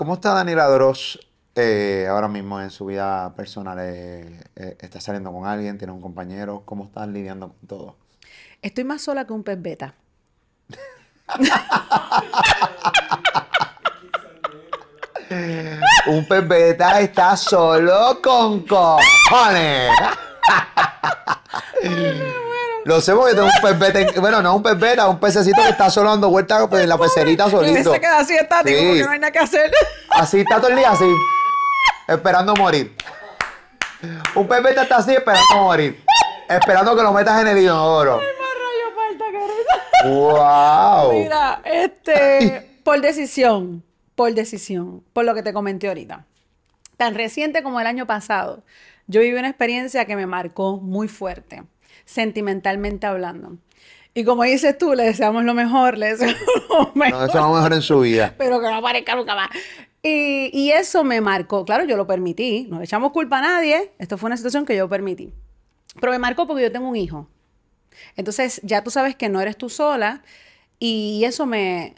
¿Cómo está Daniela Dross eh, ahora mismo en su vida personal? Eh, eh, ¿Está saliendo con alguien? ¿Tiene un compañero? ¿Cómo estás lidiando con todo? Estoy más sola que un pez beta. un pez beta está solo con cojones. Lo sé porque tengo un pepeta. bueno, no un pepeta, un pececito que está solo dando vueltas pues, en la pecerita solito. Y se queda así estático porque no hay nada que hacer. Así está todo el día, así, esperando morir. Un perbeta está así esperando morir, esperando que lo metas en el inodoro. ¡Wow! Mira, este, por decisión, por decisión, por lo que te comenté ahorita. Tan reciente como el año pasado, yo viví una experiencia que me marcó muy fuerte sentimentalmente hablando. Y como dices tú, le deseamos lo mejor, le deseamos lo mejor. en su vida. Pero que no aparezca nunca más. Y, eso me marcó. Claro, yo lo permití. No le echamos culpa a nadie. Esto fue una situación que yo permití. Pero me marcó porque yo tengo un hijo. Entonces, ya tú sabes que no eres tú sola. Y eso me...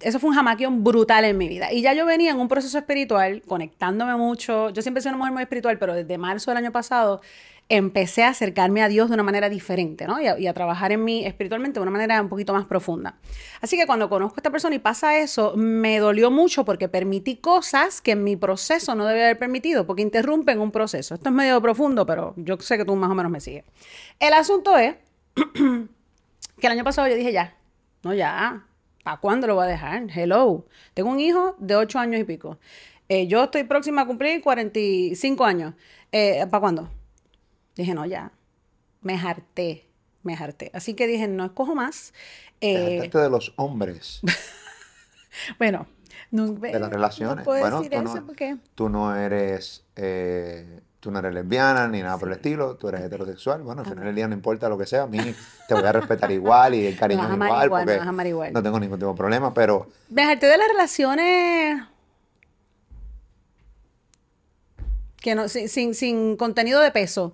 Eso fue un jamaquión brutal en mi vida. Y ya yo venía en un proceso espiritual, conectándome mucho. Yo siempre soy una mujer muy espiritual, pero desde marzo del año pasado empecé a acercarme a Dios de una manera diferente, ¿no? Y a, trabajar en mí espiritualmente de una manera un poquito más profunda. Así que cuando conozco a esta persona y pasa eso, me dolió mucho porque permití cosas que en mi proceso no debía haber permitido, porque interrumpen un proceso. Esto es medio profundo, pero yo sé que tú más o menos me sigues. El asunto es que el año pasado yo dije ya, no ya, ¿para cuándo lo voy a dejar? Hello, tengo un hijo de ocho años y pico. Eh, yo estoy próxima a cumplir 45 años. Eh, ¿Para cuándo? dije, no, ya, me harté, me harté. Así que dije, no escojo más. Eh, de los hombres. bueno, nunca, de las relaciones. bueno, tú, no, tú no eres... Eh, tú no eres lesbiana ni nada por el estilo, tú eres heterosexual. Bueno, al final del día no importa lo que sea, a mí te voy a respetar igual y el cariño es igual, porque no, tengo ningún tipo de problema, pero... Me de las relaciones que no, sin, sin contenido de peso.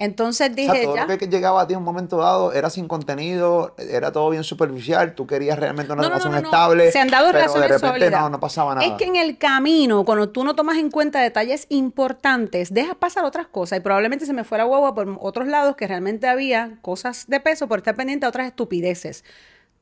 Entonces dije. O sea, todo lo que llegaba a ti en un momento dado era sin contenido, era todo bien superficial, tú querías realmente una relación estable. Se han dado pero razones de repente No, no pasaba nada. Es que en el camino, cuando tú no tomas en cuenta detalles importantes, dejas pasar otras cosas y probablemente se me fuera guagua por otros lados que realmente había cosas de peso por estar pendiente a otras estupideces.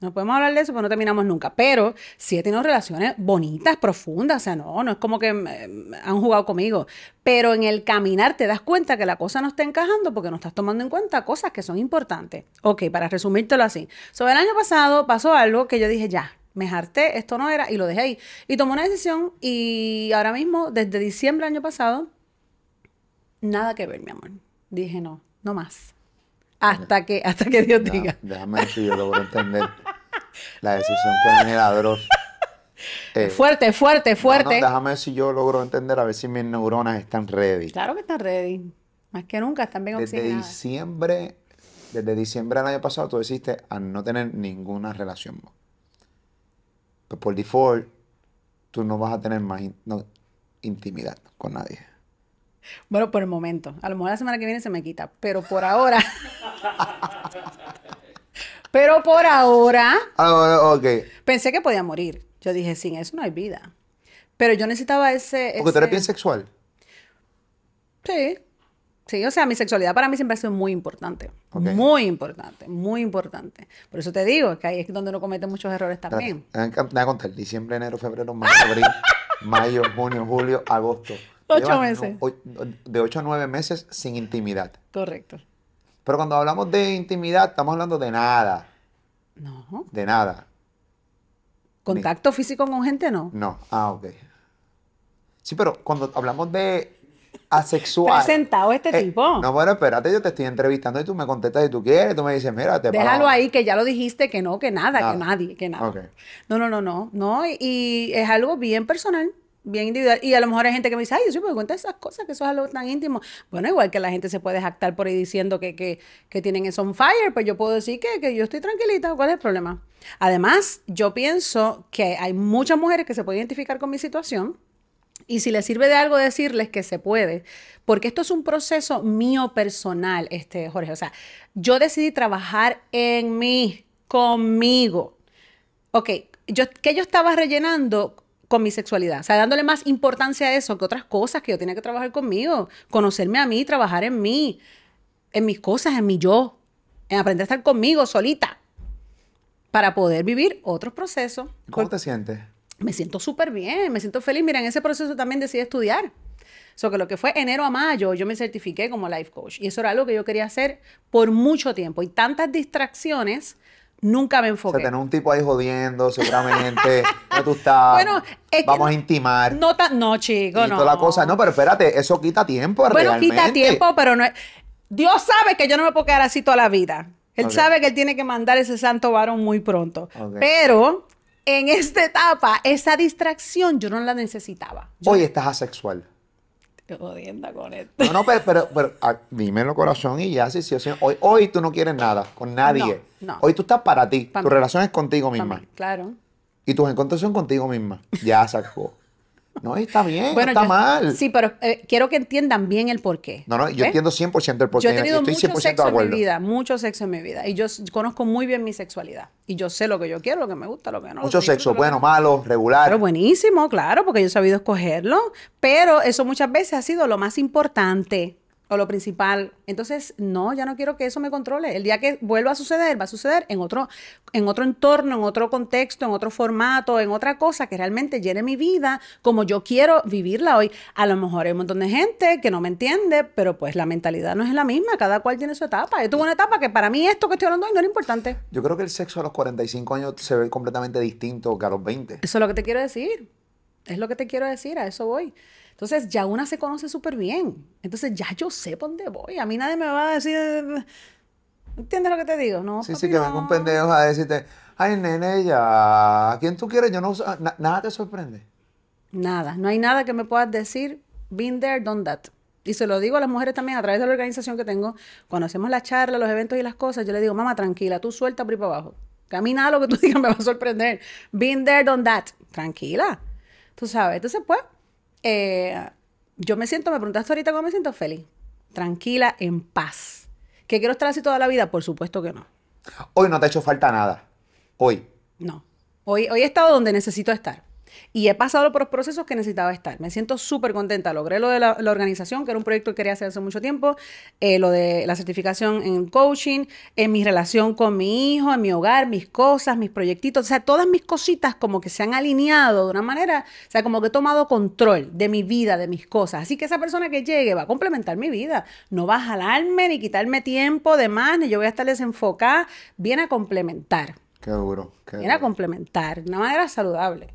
No podemos hablar de eso porque no terminamos nunca. Pero sí he tenido relaciones bonitas, profundas. O sea, no, no es como que eh, han jugado conmigo. Pero en el caminar te das cuenta que la cosa no está encajando porque no estás tomando en cuenta cosas que son importantes. Ok, para resumírtelo así. Sobre el año pasado pasó algo que yo dije, ya, me harté, esto no era, y lo dejé ahí. Y tomé una decisión y ahora mismo, desde diciembre del año pasado, nada que ver, mi amor. Dije, no, no más. Hasta que, hasta que Dios diga. Déjame ver si yo logro entender la decisión que me ladrón. Eh, fuerte, fuerte, fuerte. déjame ver si yo logro entender a ver si mis neuronas están ready. Claro que están ready. Más que nunca, están bien Desde diciembre, desde diciembre del año pasado, tú hiciste a no tener ninguna relación. Pues por default, tú no vas a tener más intimidad con nadie. Bueno, por el momento. A lo mejor la semana que viene se me quita, pero por ahora. pero por ahora. Ah, pensé que podía morir. Yo dije, sin eso no hay vida. Pero yo necesitaba ese. Porque tú eres bien sexual. Sí. Sí, o sea, mi sexualidad para mí siempre ha sido muy importante. Muy importante, muy importante. Por eso te digo, que ahí es donde uno comete muchos errores también. Me voy a contar diciembre, enero, febrero, marzo, abril, mayo, junio, julio, agosto. Ocho meses. De ocho a nueve meses sin intimidad. Correcto. Pero cuando hablamos de intimidad, estamos hablando de nada. No. De nada. ¿Contacto físico con gente no? No. Ah, ok. Sí, pero cuando hablamos de asexual. sentado este eh, tipo. No, bueno, espérate, yo te estoy entrevistando y tú me contestas si tú quieres, tú me dices, mira, te Déjalo ahí, que ya lo dijiste, que no, que nada, que nadie, que nada. No, no, no, no, no, y es algo bien personal bien individual. Y a lo mejor hay gente que me dice, ay, yo sí me cuenta esas cosas, que eso es algo tan íntimo. Bueno, igual que la gente se puede jactar por ahí diciendo que, que tienen eso on fire, pues yo puedo decir que, yo estoy tranquilita. ¿Cuál es el problema? Además, yo pienso que hay muchas mujeres que se pueden identificar con mi situación. Y si les sirve de algo decirles que se puede, porque esto es un proceso mío personal, este Jorge. O sea, yo decidí trabajar en mí, conmigo. Ok, yo, que yo estaba rellenando con mi sexualidad. O sea, dándole más importancia a eso que otras cosas que yo tenía que trabajar conmigo. Conocerme a mí, trabajar en mí, en mis cosas, en mi yo. En aprender a estar conmigo solita. Para poder vivir otros procesos. ¿Cómo te sientes? Me siento súper bien, me siento feliz. Mira, en ese proceso también decidí estudiar. So que lo que fue enero a mayo, yo me certifiqué como life coach. Y eso era algo que yo quería hacer por mucho tiempo. Y tantas distracciones Nunca me enfoqué. Se sea, un tipo ahí jodiendo, seguramente. no tú estás? Bueno, Vamos a intimar. No, no chico, y Toda la cosa. No, pero espérate, eso quita tiempo, Bueno, quita tiempo, pero no es... Dios sabe que yo no me puedo quedar así toda la vida. Él sabe que él tiene que mandar ese santo varón muy pronto. Pero en esta etapa, esa distracción yo no la necesitaba. Hoy estás asexual. Qué con esto. No, no, pero, pero, ah, dime a, corazón y ya, sí, sí, Hoy, hoy tú no quieres nada con nadie. Hoy tú estás para ti. tu relación es contigo misma. claro. Y tus encuentros son contigo misma. Ya sacó. No, está bien, está mal. Sí, pero eh, quiero que entiendan bien el porqué. No, no, yo entiendo 100% el porqué. Yo he tenido mucho sexo en mi vida, mucho sexo en mi vida. Y yo conozco muy bien mi sexualidad. Y yo sé lo que yo quiero, lo que me gusta, lo que no. Mucho sexo, bueno, malo, regular. Pero buenísimo, claro, porque yo he sabido escogerlo. Pero eso muchas veces ha sido lo más importante o lo principal. Entonces, no, ya no quiero que eso me controle. El día que vuelva a suceder, va a suceder en otro, en otro entorno, en otro contexto, en otro formato, en otra cosa que realmente llene mi vida como yo quiero vivirla hoy. A lo mejor hay un montón de gente que no me entiende, pero pues la mentalidad no es la misma, cada cual tiene su etapa. Yo tuve una etapa que para mí esto que estoy hablando hoy no era importante. Yo creo que el sexo a los 45 años se ve completamente distinto que a los 20. Eso es lo que te quiero decir. Es lo que te quiero decir, a eso voy. Entonces ya una se conoce súper bien. Entonces ya yo sé por dónde voy. A mí nadie me va a decir... ¿Entiendes lo que te digo? sí, sí, que vengo un pendejo a decirte, ay, nene, ya, quién tú quieres? Yo no, nada te sorprende. Nada, no hay nada que me puedas decir, been there, done that. Y se lo digo a las mujeres también a través de la organización que tengo. Cuando hacemos las charlas, los eventos y las cosas, yo le digo, mamá, tranquila, tú suelta por para abajo. Camina a mí nada lo que tú digas me va a sorprender. Been there, done that. Tranquila. Tú sabes. Entonces, pues, eh, yo me siento, me preguntaste ahorita cómo me siento feliz, tranquila, en paz. ¿Que quiero estar así toda la vida? Por supuesto que no. Hoy no te ha hecho falta nada. Hoy. No. Hoy, hoy he estado donde necesito estar. Y he pasado por los procesos que necesitaba estar. Me siento súper contenta. Logré lo de la, organización, que era un proyecto que quería hacer hace mucho tiempo, eh, lo de la certificación en coaching, en mi relación con mi hijo, en mi hogar, mis cosas, mis proyectitos. O sea, todas mis cositas como que se han alineado de una manera, o sea, como que he tomado control de mi vida, de mis cosas. Así que esa persona que llegue va a complementar mi vida. No va a jalarme ni quitarme tiempo de más, ni yo voy a estar desenfocada. Viene a complementar. Qué duro. Era complementar, de una manera saludable.